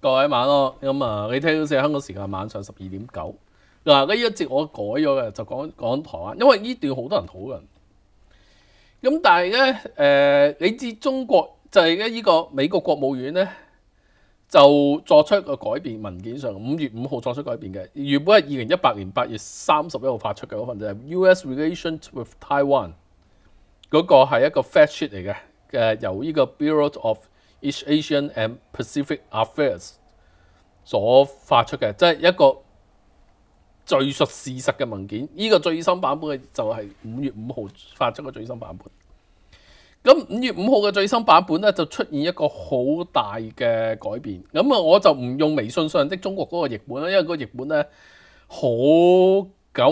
各位晚安，咁啊，你听到四香港时间，晚上十二点九。嗱，呢一节我改咗嘅，就讲讲台湾，因为呢段好多人讨论。咁但系咧，诶，你知中国就系咧呢个美国国务院咧？就作出一個改變，文件上五月五號作出改變嘅，原本係二零一八年八月三十一號發出嘅嗰份就係 US Relations with Taiwan 嗰個係一個 fact sheet 嚟嘅，誒由呢個 Bureau of East Asian and Pacific Affairs 所發出嘅，即係一個叙述事實嘅文件。呢個最新版本嘅就係五月五號發出嘅最新版本。咁五月五號嘅最新版本咧，就出現一個好大嘅改變。咁啊，我就唔用微信上的中國嗰個譯本啦，因為嗰個譯本咧好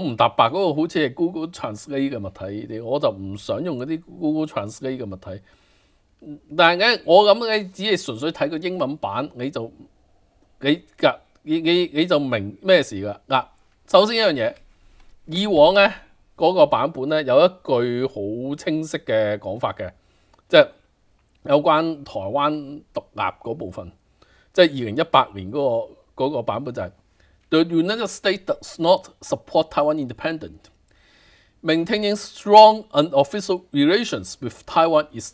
九唔搭八，嗰個好似係 Google Translate 嘅物體，我就唔想用嗰啲 Google Translate 嘅物體。但係咧，我咁咧只係純粹睇個英文版，你就你你你你就明咩事㗎嗱。首先一樣嘢，以往咧。嗰個版本咧有一句好清晰嘅講法嘅，即係有關台灣獨立嗰部分，即係二零一八年嗰個嗰個版本就係 The United States does not support Taiwan i n d e p e n d e n t Maintaining strong and official relations with Taiwan is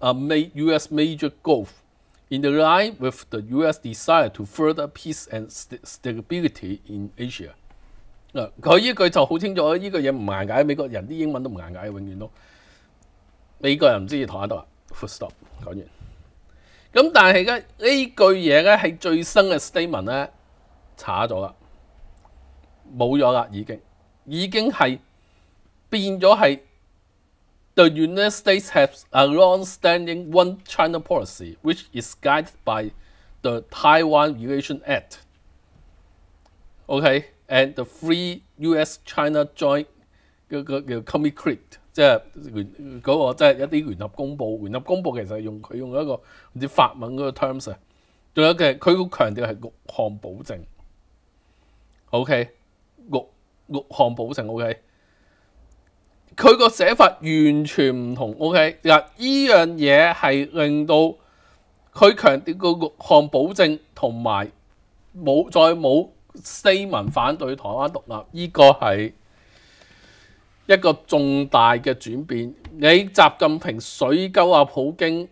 a U.S. major goal in the line with the U.S. desire to further peace and stability in Asia. 嗱，佢依句就好清楚，依句嘢唔難解。美國人啲英文都唔難解，永遠都美國人唔知要同一度啊。f u l l stop，講完。咁但係咧，呢句嘢咧係最新嘅 statement 咧，查咗啦，冇咗啦，已經已經係變咗係 The United States has a longstanding one-China policy, which is guided by the Taiwan r e l a t i o n Act。OK。and the free U.S.China joint 嗰個叫 commitment，即係嗰個即係一啲聯合公佈，聯合公佈其實用佢用一個唔知法文嗰個 terms 啊，仲有嘅佢個強調係六項保證，OK，六六項保證，OK，佢個寫法完全唔同，OK，嗱依樣嘢係令到佢強調個六項保證同埋冇再冇。四民反对台湾独立，依个系一个重大嘅转变。你习近平水沟啊，普京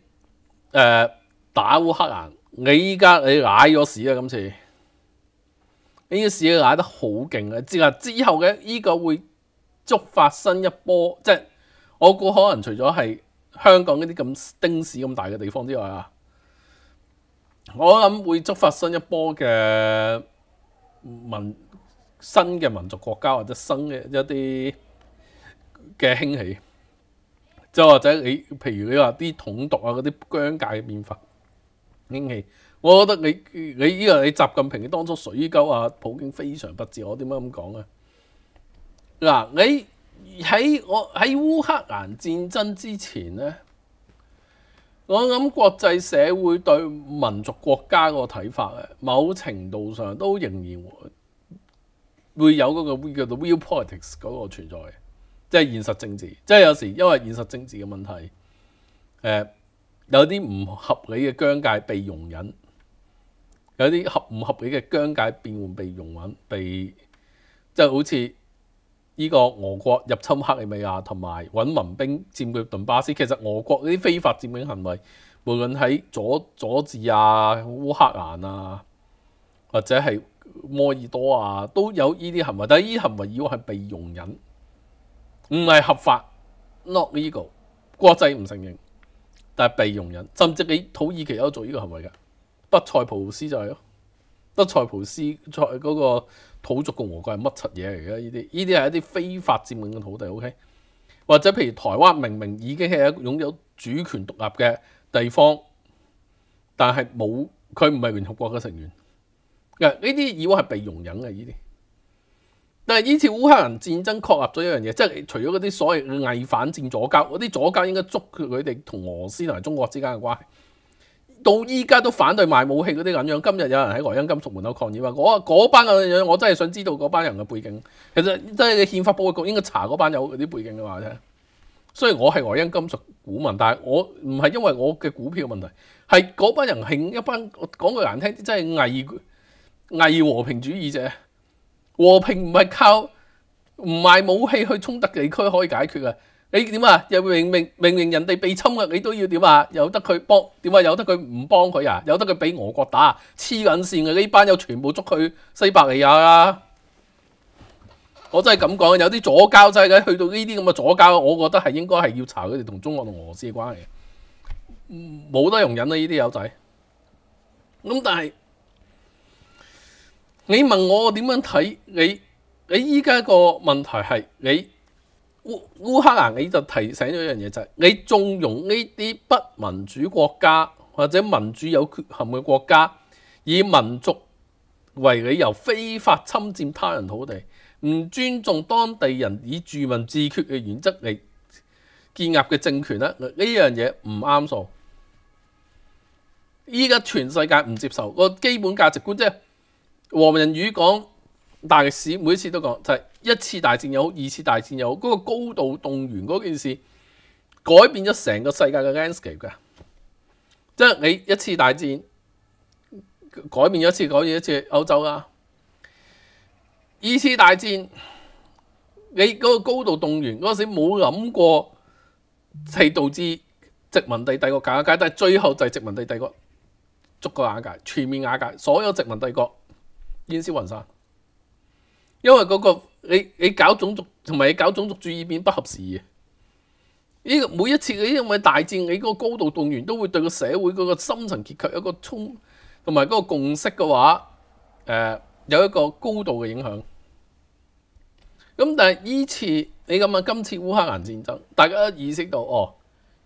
诶打乌克兰，你依家你濑咗屎啊！今次呢啲屎濑得好劲啊！之之后嘅依个会触发新一波，即系我估可能除咗系香港嗰啲咁丁屎咁大嘅地方之外啊，我谂会触发新一波嘅。民新嘅民族国家或者新嘅一啲嘅兴起，就或者你，譬如你话啲统独啊，嗰啲疆界嘅变化兴起，我觉得你你呢个你习近平当初水沟啊，普京非常不智，我点解咁讲啊？嗱，你喺我喺乌克兰战争之前咧。我諗國際社會對民族國家個睇法咧，某程度上都仍然會有嗰個叫做 real politics 嗰個存在嘅，即係現實政治。即係有時因為現實政治嘅問題，誒有啲唔合理嘅疆界被容忍，有啲合唔合理嘅疆界變換被容忍，被即係好似。呢個俄國入侵克里米亞同埋揾民兵佔據頓巴斯，其實俄國啲非法佔領行為，無論喺佐佐治啊、烏克蘭啊，或者係摩爾多啊，都有呢啲行為。但係呢啲行為要係被容忍，唔係合法，not legal，國際唔承認，但係被容忍，甚至你土耳其都做呢個行為嘅，北塞浦斯就係咯，北塞浦斯在嗰個。土族共和國係乜柒嘢嚟嘅？呢啲呢啲係一啲非法佔領嘅土地，OK？或者譬如台灣明明已經係一擁有主權獨立嘅地方，但係冇佢唔係聯合國嘅成員呢啲以往係被容忍嘅呢啲。但係呢次烏克蘭戰爭確立咗一樣嘢，即係除咗嗰啲所謂嘅偽反戰左交，嗰啲左交應該捉佢哋同俄斯同埋中國之間嘅關係。到依家都反對賣武器嗰啲咁樣，今日有人喺萊茵金屬門口抗議話，嗰班咁樣，我真係想知道嗰班人嘅背景。其實真係憲法保護局應該查嗰班有嗰啲背景嘅話啫。雖然我係萊茵金屬股民，但係我唔係因為我嘅股票問題，係嗰班人係一班講句難聽啲，真係偽偽和平主義者。和平唔係靠唔賣武器去衝突地區可以解決嘅。你点啊？又明明明明人哋被侵嘅，你都要点啊？有得佢帮点啊？有得佢唔帮佢啊？有得佢俾俄国打黐卵线嘅呢班友全部捉去西伯利亚啦！我真系咁讲，有啲左交仔嘅，去到呢啲咁嘅左交，我觉得系应该系要查佢哋同中国同俄罗斯嘅关系，冇得容忍啊！呢啲友仔。咁但系你问我点样睇？你你依家个问题系你。烏克蘭，你就提醒咗一樣嘢，就係你縱容呢啲不民主國家或者民主有缺陷嘅國家，以民族為理由非法侵佔他人土地，唔尊重當地人以住民自決嘅原則嚟建立嘅政權咧，呢樣嘢唔啱數。依家全世界唔接受個基本價值觀，即係黃仁宇講大史，每次都講就係。一次大戰又好，二次大戰又好，嗰個高度動員嗰件事改變咗成個世界嘅 landscape 嘅，即係你一次大戰改變咗一次改變一次歐洲啦。二次大戰你嗰個高度動員嗰時冇諗過係導致殖民地帝國解界，但係最後就係殖民地帝國逐個瓦解，全面瓦解，所有殖民帝國煙消雲散，因為嗰個。你你搞種族同埋你搞種族主義變不合時宜。呢個每一次嘅因為大戰，你個高度動員都會對個社會嗰個深層結構一個衝同埋嗰個共識嘅話，誒有一個高度嘅影響。咁但係呢次你咁啊，今次烏克蘭戰爭，大家意識到哦，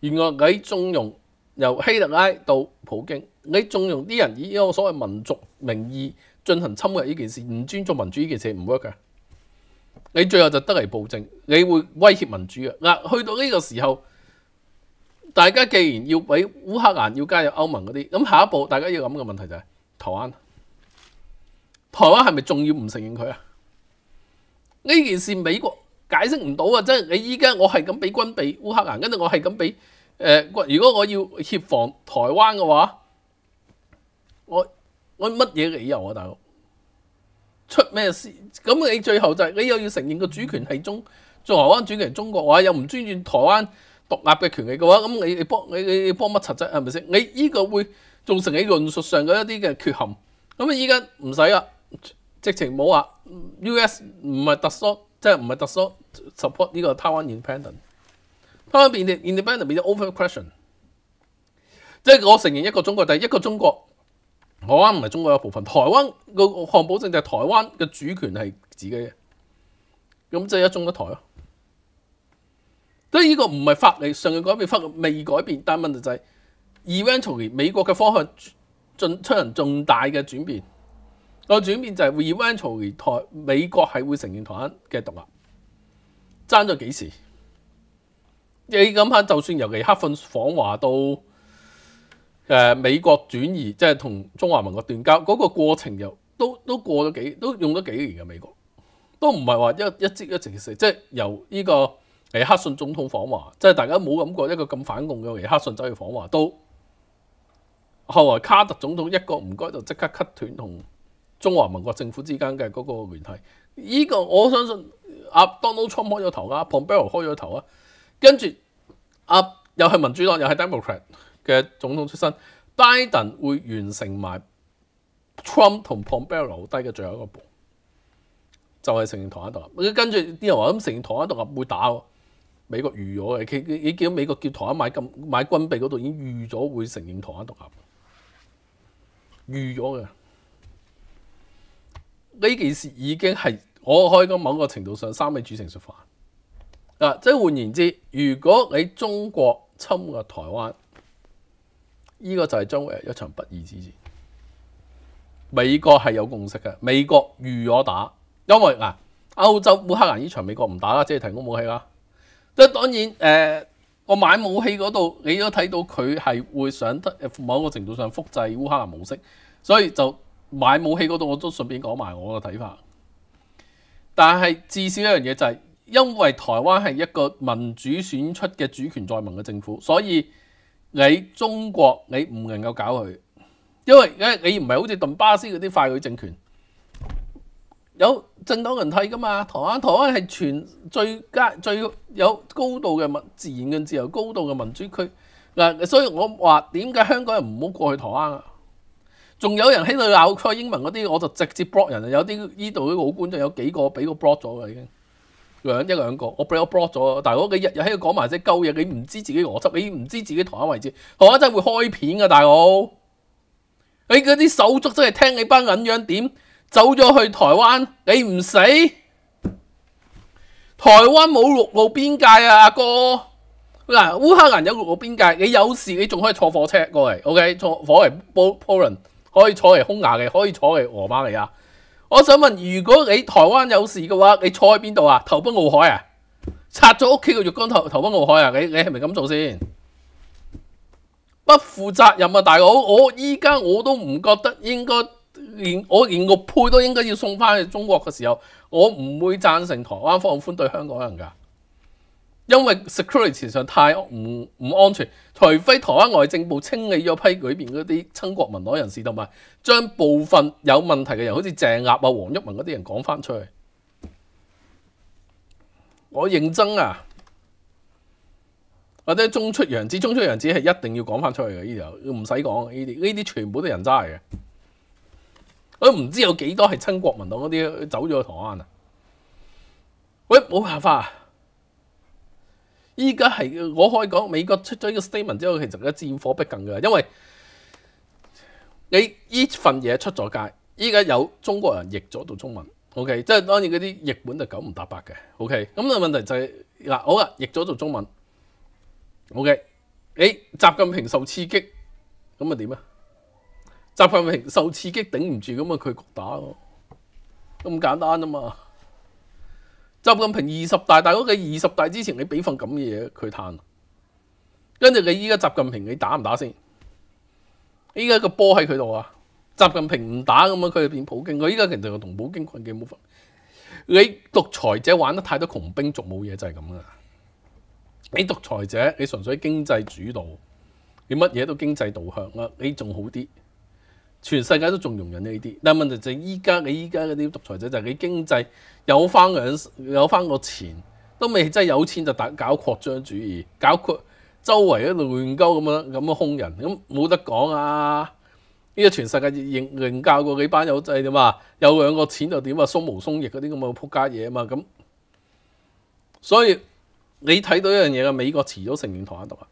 原來喺縱容由希特拉到普京，你縱容啲人以一個所謂民族名義進行侵略呢件事，唔尊重民主呢件事唔 work 嘅。你最後就得嚟暴政，你會威脅民主嘅。嗱，去到呢個時候，大家既然要俾烏克蘭要加入歐盟嗰啲，咁下一步大家要諗嘅問題就係台灣，台灣係咪仲要唔承認佢啊？呢件事美國解釋唔到啊！即係你依家我係咁俾軍備烏克蘭，跟住我係咁俾誒，如果我要協防台灣嘅話，我我乜嘢理由啊，大佬？出咩事咁？你最後就你又要承認個主權係中做台灣主權係中國嘅話，又唔尊重台灣獨立嘅權利嘅話，咁你你幫你你幫乜柒啫？係咪先？你依個會造成你論述上嘅一啲嘅缺陷。咁啊，依家唔使啦，直情冇話 U.S. 唔係特多，即係唔係特多 support 呢個台灣 independent。台灣 independent 變咗 open question，即係我承認一個中國，但係一個中國。台灣唔係中國一部分，台灣個可保證就係台灣嘅主權係自己嘅，咁即係一中一台咯。所以呢個唔係法理上嘅改變，律未改變，但問題就係 eventually 美國嘅方向進出人重大嘅轉變。個轉變就係 eventually 台美國係會承認台灣嘅獨立。爭咗幾時？你諗下，就算由尼克遜訪華到。誒美國轉移即係同中華民國斷交嗰個過程又都都過咗幾都用咗幾年嘅美國，都唔係話一一接一成死，即係由呢個尼克遜總統訪華，即係大家冇諗過一個咁反共嘅尼克遜走去訪華都，後來卡特總統一個唔該就即刻 cut 斷同中華民國政府之間嘅嗰個聯繫，依個我相信阿 Donald Trump 開咗頭啊，Pompeo 開咗頭啊，跟住阿又係民主黨又係 Democrat。嘅總統出身，拜登會完成埋 Trump 同 Pompeo 留低嘅最後一個步，就係承認台灣獨立。跟住啲人話咁承認台灣獨立會打美國預咗嘅，佢佢見到美國叫台灣買咁買軍備嗰度已經預咗會承認台灣獨立，預咗嘅。呢件事已經係我可以講某個程度上三位煮成熟飯。啊，即係換言之，如果你中國侵略台灣，呢個就係將會係一場不義之戰。美國係有共識嘅，美國預我打，因為嗱歐洲烏克蘭呢場美國唔打，即係提供武器啦。即係當然誒，我買武器嗰度，你都睇到佢係會想得某一個程度上複製烏克蘭模式，所以就買武器嗰度我都順便講埋我嘅睇法。但係至少一樣嘢就係，因為台灣係一個民主選出嘅主權在民嘅政府，所以。你中國你唔能夠搞佢，因為因你唔係好似鄧巴斯嗰啲傀儡政權，有政黨人睇噶嘛？台灣台灣係全最佳最有高度嘅民自然嘅自由高度嘅民主區嗱，所以我話點解香港人唔好過去台灣啊？仲有人喺度鬧佢英文嗰啲，我就直接 block 人啊！有啲呢度啲老觀眾有幾個俾個 block 咗嘅已經。两一两个，我 bring 我 block 咗。大佬，你日日喺度讲埋啲鸠嘢，你唔知自己俄执，你唔知自己台湾位置，台湾真会开片噶。大佬，你嗰啲手足真系听你班咁样点，走咗去台湾，你唔死？台湾冇陆路边界啊，阿哥嗱，乌克兰有陆路边界，你有事你仲可以坐火车过嚟。OK，坐火嚟波波兰，可以坐嚟匈牙利，可以坐嚟俄馬利亞。我想问，如果你台灣有事嘅話，你坐喺邊度啊？投奔澳海啊？拆咗屋企嘅浴缸投投奔澳海啊？你你係咪咁做先？不負責任啊！大佬！我依家我都唔覺得應該连我連玉佩都應該要送翻去中國嘅時候，我唔會贊成台灣放宽對香港人噶。因为 security 上太唔唔安全，除非台湾外政部清理咗批里边嗰啲亲国民党人士，同埋将部分有问题嘅人，好似郑鴨啊、黄毓民嗰啲人讲翻出去。我认真啊，或者中出洋子、中出洋子系一定要讲翻出去嘅呢條唔使讲呢啲，呢啲全部都人渣嚟嘅。我唔知有几多系亲国民党嗰啲走咗去台湾啊？喂，冇办法。依家係我可以講，美國出咗呢個 statement 之後，其實家戰火逼近嘅，因為你依份嘢出咗街，依家有中國人譯咗做中文，OK，即係當然嗰啲譯本就九唔搭八嘅，OK，咁個問題就係嗱，好啦，譯咗做中文，OK，你習近平受刺激，咁啊點啊？習近平受刺激頂唔住，咁啊佢打咯，咁簡單啊嘛。习近平二十大，大佬嘅二十大之前，你俾份咁嘅嘢佢叹，跟住你依家习近平你打唔打先？依家个波喺佢度啊，习近平唔打咁啊，佢就变普京。佢依家其实我同普京困嘅冇法。你独裁者玩得太多穷兵黩武嘢就系咁噶啦。你独裁者，你纯粹经济主导，你乜嘢都经济导向啦，你仲好啲。全世界都仲容忍呢啲，但系問題就係依家你依家嗰啲獨裁者就你經濟有翻兩有翻個錢都未真係有錢就打搞擴張主義，搞擴周圍一路亂鳩咁樣咁樣兇人，咁冇得講啊！呢個全世界認認教過幾班友仔點啊？有兩個錢就點啊？鬆毛鬆翼嗰啲咁嘅撲街嘢啊嘛！咁所以你睇到一樣嘢嘅美國遲早成員台一度。啊！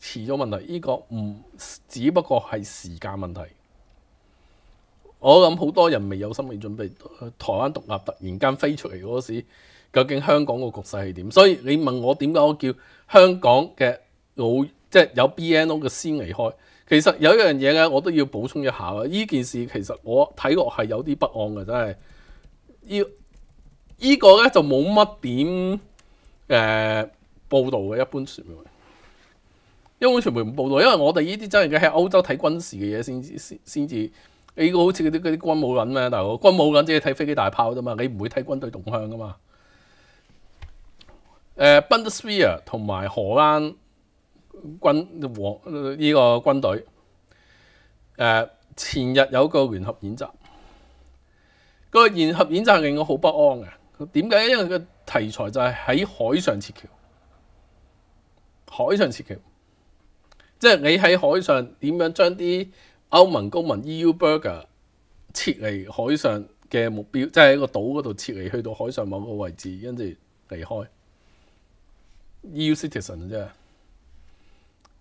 迟咗问题，呢个唔只不过系时间问题。我谂好多人未有心理准备，台湾独立突然间飞出嚟嗰时，究竟香港个局势系点？所以你问我点解我叫香港嘅老，即系有 BNO 嘅先离开。其实有一样嘢咧，我都要补充一下啊！依件事其实我睇落系有啲不安嘅，真系。要依个咧就冇乜点诶报道嘅一般传明。因為我哋媒唔報道，因為我哋呢啲真係嘅喺歐洲睇軍事嘅嘢先先先至你個好似嗰啲嗰啲軍武咁咩大哥軍武咁即係睇飛機大炮啫嘛，你唔會睇軍隊動向噶嘛。誒，Bundeswehr 同埋荷蘭軍和呢個軍隊誒前日有個聯合演習，個聯合演習令我好不安啊！點解？因為個題材就係喺海上設橋，海上設橋。即係你喺海上點樣將啲歐盟公民 EU burger 撤離海上嘅目標，即係喺個島嗰度撤離去到海上某個位置，跟住離開 EU citizen 啫。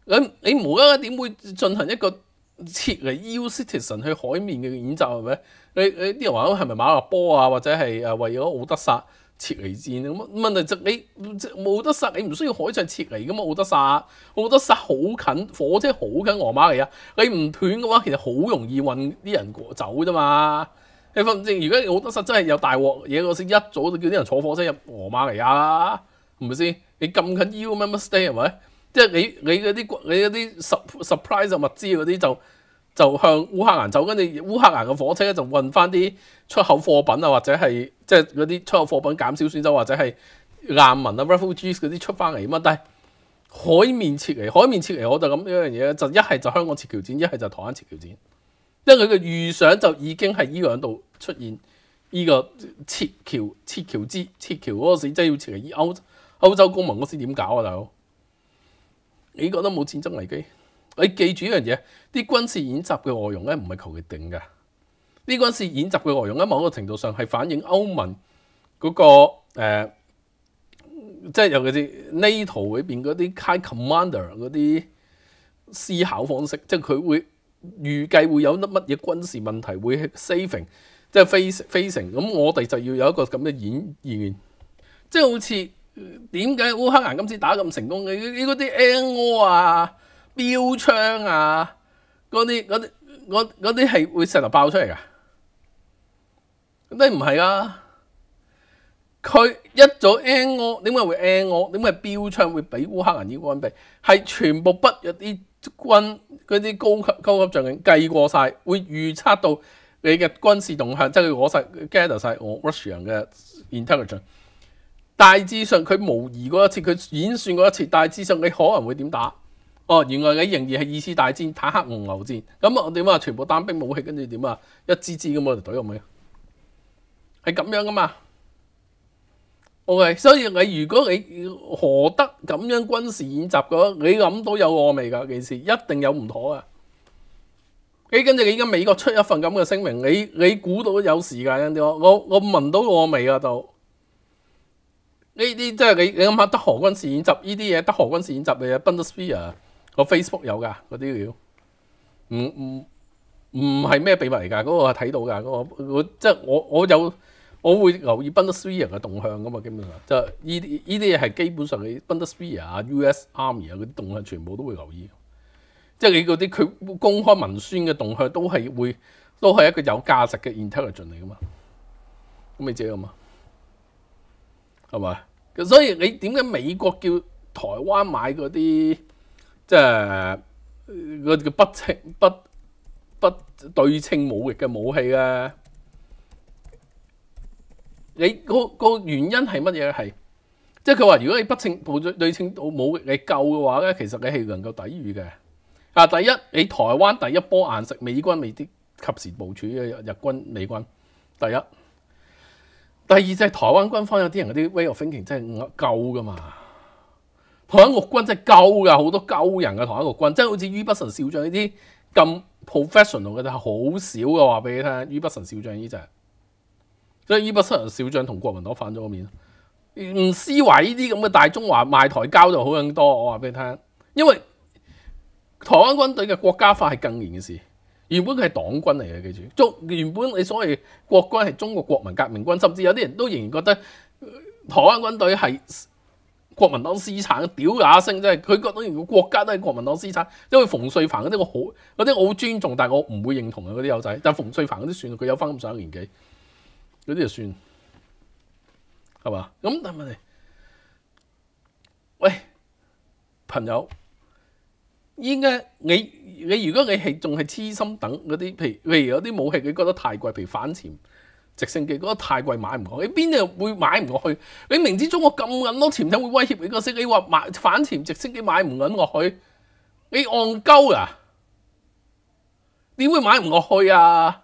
咁你無啦啦點會進行一個撤離 EU citizen 去海面嘅演習係咪？你你啲人話係咪馬拉波啊，或者係誒為咗奧德薩？撤離戰咁問題就你即冇得殺，你唔需要海上撤離噶嘛，冇得殺，冇得殺好近火車好近俄馬嚟啊！你唔斷嘅話，其實好容易運啲人過走啫嘛。你反正而家冇得殺，真係有大鑊嘢我先一早就叫啲人坐火車入俄馬嚟啦，係咪先？你咁近 U 咩乜 s t a y 係咪？即係你你嗰啲你嗰啲 surprise 物資嗰啲就。就向烏克蘭走，跟住烏克蘭個火車咧就運翻啲出口貨品啊，或者係即係嗰啲出口貨品減少損失，或者係難民啊、refugees 嗰啲出翻嚟嘛。但係海面撤離，海面撤離我就咁呢樣嘢，就一係就香港撤橋戰，一係就台灣撤橋戰。因為佢嘅預想就已經係呢兩度出現呢個撤橋、撤橋之撤橋嗰個事，真係要撤離歐歐洲公民嗰時點搞啊，大佬？你覺得冇戰爭危機？你記住一樣嘢，啲軍事演習嘅內容咧，唔係求其定嘅。呢軍事演習嘅內容喺某個程度上係反映歐盟嗰個即係尤其是 NATO 裏邊嗰啲 high commander 嗰啲思考方式，即係佢會預計會有乜乜嘢軍事問題會 s a v i n g 即係 f a c i n g 咁我哋就要有一個咁嘅演員，即係好似點解烏克蘭今次打咁成功嘅？呢啲 N O 啊！标枪啊，嗰啲嗰啲嗰啲系会石头爆出嚟噶，咁你唔系啊？佢一早 N 我点解会 N 我点解标枪会俾乌克兰呢个装备？系全部北约啲军嗰啲高级高级将领计过晒，会预测到你嘅军事动向，即系攞晒 gather 晒我 Russian 嘅 intelligence。大致上佢模拟过一次，佢演算过一次，大致上你可能会点打？哦，原來你仍然係二次大戰坦克戱牛戰，咁啊點啊全部單兵武器跟住點啊一支支咁我就隊入去，係咁樣噶嘛？O K，所以你如果你何得咁樣軍事演習嘅，你諗到有惡味噶件事，一定有唔妥啊！你跟住你而家美國出一份咁嘅聲明，你你估到有時間我我我聞到惡味啊！就呢啲即係你你諗下，德何軍事演習呢啲嘢？德何軍事演習嘅啊？個 Facebook 有噶嗰啲料，唔唔唔係咩秘密嚟㗎，嗰個睇到㗎，嗰個我即係我我有，我會留意 b u n d s a d e r 嘅動向㗎嘛，基本上就依啲依啲嘢係基本上你 b u n d s a d e r 啊、US Army 啊嗰啲動向全部都會留意，即係你嗰啲佢公開文宣嘅動向都係會，都係一個有價值嘅 intelligence 嚟㗎嘛，咁你知㗎嘛，係咪？所以你點解美國叫台灣買嗰啲？即係啲叫不稱不不對稱武力嘅武器咧，你個個原因係乜嘢？係即係佢話，如果你不稱部對稱武力你夠嘅話咧，其實你係能夠抵禦嘅。啊，第一你台灣第一波硬食美軍未啲及時部署嘅日軍美軍，第一。第二就係台灣軍方有啲人嗰啲 way of thinking 真係唔夠噶嘛。台一陸軍真係鳩噶，好多鳩人嘅台一陸軍，真係好似於不臣少將呢啲咁 professional 嘅，但係好少嘅。話俾你聽，於不臣少將呢就係，所以於不臣少將同國民黨反咗個面，唔思維呢啲咁嘅大中華賣台交就好更多。我話俾你聽，因為台灣軍隊嘅國家化係更嚴嘅事。原本佢係黨軍嚟嘅，記住中原本你所謂國軍係中國國民革命軍，甚至有啲人都仍然覺得台灣軍隊係。国民党私产，屌雅聲，真系，佢觉得如果国家都系国民党私产，因为冯瑞凡嗰啲我好嗰啲我好尊重，但系我唔会认同啊嗰啲友仔，但系冯瑞凡嗰啲算，佢有翻咁上下年纪，嗰啲就算，系嘛？咁但題，喂朋友，应该你你如果你系仲系痴心等嗰啲，譬如譬如有啲武器佢觉得太贵，譬如反潜。直升機覺得太貴買唔落，你邊度會買唔落去？你明知中國咁緊多潛艇會威脅你個息，你話買反潛直升機買唔揾落去？你戇鳩啊！點會買唔落去啊？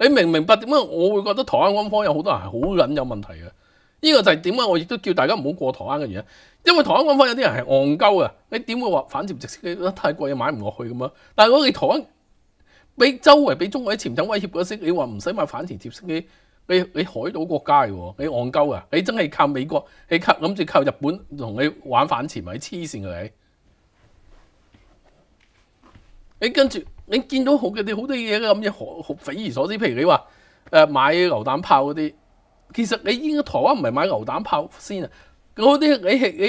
你明唔明白點解我會覺得台灣軍方有好多人係好撚有問題嘅。呢個就係點解我亦都叫大家唔好過台灣嘅原因因為台灣軍方有啲人係戇鳩嘅。你點會話反潛直升機太貴又買唔落去咁啊？但係如果你台灣俾周圍俾中國啲潛艇威脅嗰時，你話唔使買反潛設式你你你海島國家喎，你戇鳩啊！你真係靠美國，你靠諗住靠日本同你玩反潛咪黐線嘅你？你跟住你見到好嘅啲好多嘢咁嘅，匪夷所思。譬如你話誒買榴彈炮嗰啲，其實你應該台灣唔係買榴彈炮先啊！嗰啲你係你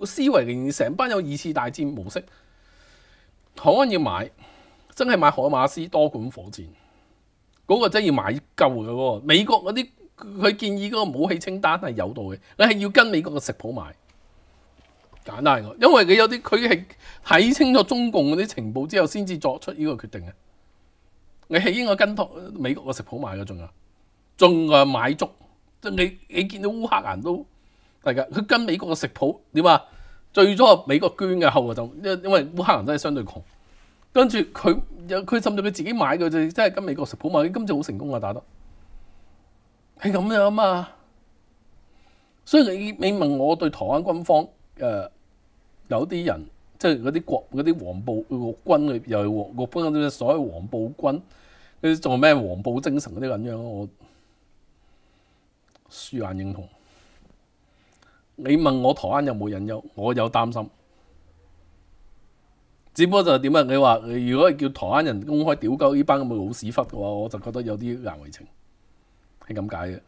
嘅思維成班有二次大戰模式，台灣要買。真系買海馬斯多管火箭，嗰個真要買夠嘅喎。美國嗰啲佢建議嗰個武器清單係有道嘅，你係要跟美國嘅食譜買，簡單嘅。因為佢有啲佢係睇清楚中共嗰啲情報之後先至作出呢個決定嘅。你係應該跟美國嘅食譜買嘅仲啊，仲啊買足。即你你見到烏克蘭都係家，佢跟美國嘅食譜點啊？最初美國捐嘅後就因因為烏克蘭真係相對窮。跟住佢有佢甚至佢自己買嘅就真係跟美國食補買，今次好成功啊打得係咁樣啊嘛！所以你你問我對台灣軍方誒有啲人即係嗰啲國嗰啲黃暴軍嘅，又係黃軍嗰啲所謂黃暴軍你做咩黃暴精神嗰啲咁樣，我舒眼認同。你問我台灣有冇人憂，我有擔心。只不過就點啊？你話如果係叫台灣人公開屌鳩呢班咁嘅老屎忽嘅話，我就覺得有啲難為情，係咁解嘅。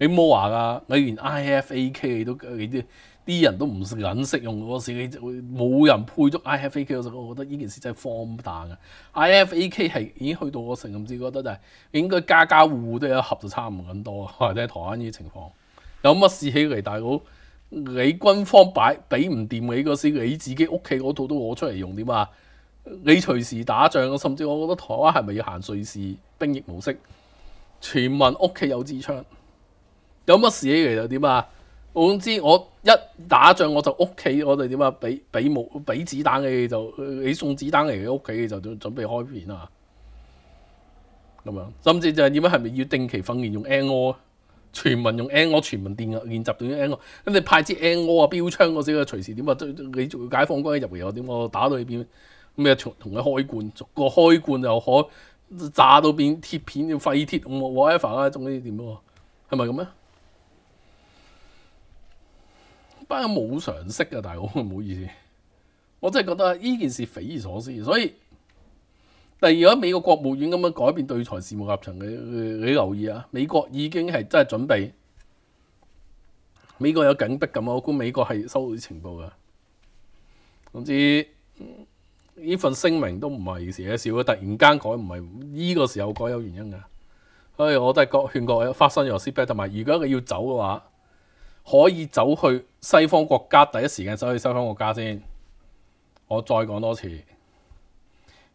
你唔好話噶，你連 I F A K 你都你啲啲人都唔敢識用嗰時，冇人配足 I F A K 嗰時，我覺得呢件事真係荒誕啊！I F A K 係已經去到我成咁至覺得就係應該家家户户都有一盒就差唔咁多，或者台灣呢啲情況有乜事起嚟大佬？你军方摆俾唔掂你嗰時，你自己屋企嗰套都攞出嚟用点啊？你随时打仗，甚至我觉得台湾系咪要行瑞士兵役模式？全民屋企有支枪，有乜事嚟就点啊？总之我一打仗我就屋企，我哋点啊？俾俾武俾子弹你，就你送子弹嚟屋企就准备开片啊？咁样，甚至就系点啊？系咪要定期训练用 N O？全民用 N 我全民電嘅練習短嘅 N 我咁你派支 N 我啊標槍嗰啲嘅隨時點啊？你做解放軍入嚟又點我打到你邊咩同佢開罐，個開罐又可炸到變鐵片要廢鐵咁 whatever 啊總之點喎？係咪咁咧？班人冇常識啊，大佬唔好意思，我真係覺得呢件事匪夷所思，所以。第二，果美國國務院咁樣改變對台事務立場嘅，你留意啊！美國已經係真係準備，美國有緊迫感啊！我估美國係收到啲情報噶。總之，呢份聲明都唔係嘢少啊！突然間改唔係呢個時候改有原因噶。所以我都係勸過發生楊思北，同埋如果你要走嘅話，可以走去西方國家，第一時間走去西方國家先。我再講多次。